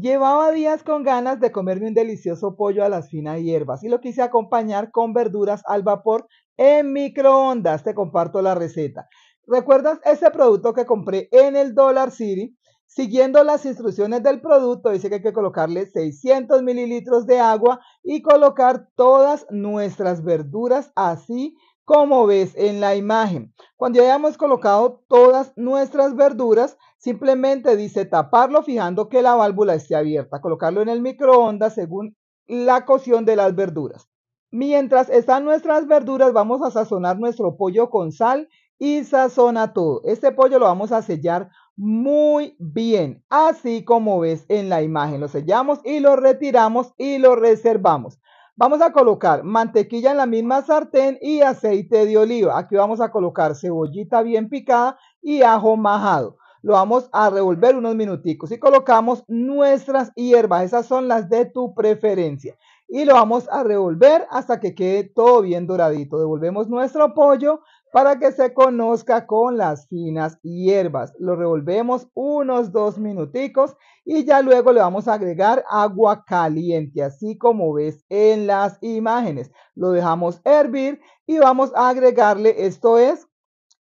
Llevaba días con ganas de comerme un delicioso pollo a las finas hierbas y lo quise acompañar con verduras al vapor en microondas. Te comparto la receta. ¿Recuerdas ese producto que compré en el Dollar City? Siguiendo las instrucciones del producto, dice que hay que colocarle 600 mililitros de agua y colocar todas nuestras verduras así como ves en la imagen. Cuando hayamos colocado todas nuestras verduras, Simplemente dice taparlo fijando que la válvula esté abierta, colocarlo en el microondas según la cocción de las verduras. Mientras están nuestras verduras, vamos a sazonar nuestro pollo con sal y sazona todo. Este pollo lo vamos a sellar muy bien, así como ves en la imagen. Lo sellamos y lo retiramos y lo reservamos. Vamos a colocar mantequilla en la misma sartén y aceite de oliva. Aquí vamos a colocar cebollita bien picada y ajo majado. Lo vamos a revolver unos minuticos y colocamos nuestras hierbas. Esas son las de tu preferencia. Y lo vamos a revolver hasta que quede todo bien doradito. Devolvemos nuestro pollo para que se conozca con las finas hierbas. Lo revolvemos unos dos minuticos y ya luego le vamos a agregar agua caliente, así como ves en las imágenes. Lo dejamos hervir y vamos a agregarle, esto es,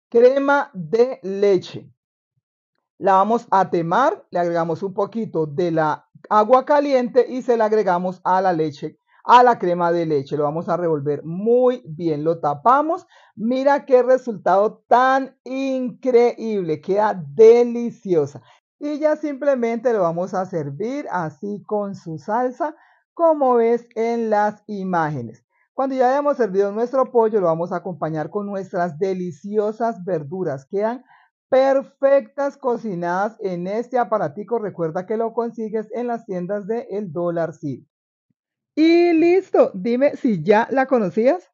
crema de leche la vamos a temar, le agregamos un poquito de la agua caliente y se la agregamos a la leche, a la crema de leche. Lo vamos a revolver muy bien, lo tapamos. Mira qué resultado tan increíble, queda deliciosa. Y ya simplemente lo vamos a servir así con su salsa, como ves en las imágenes. Cuando ya hayamos servido nuestro pollo, lo vamos a acompañar con nuestras deliciosas verduras. Quedan perfectas cocinadas en este aparatico. Recuerda que lo consigues en las tiendas de El Dólar City. Y listo, dime si ya la conocías.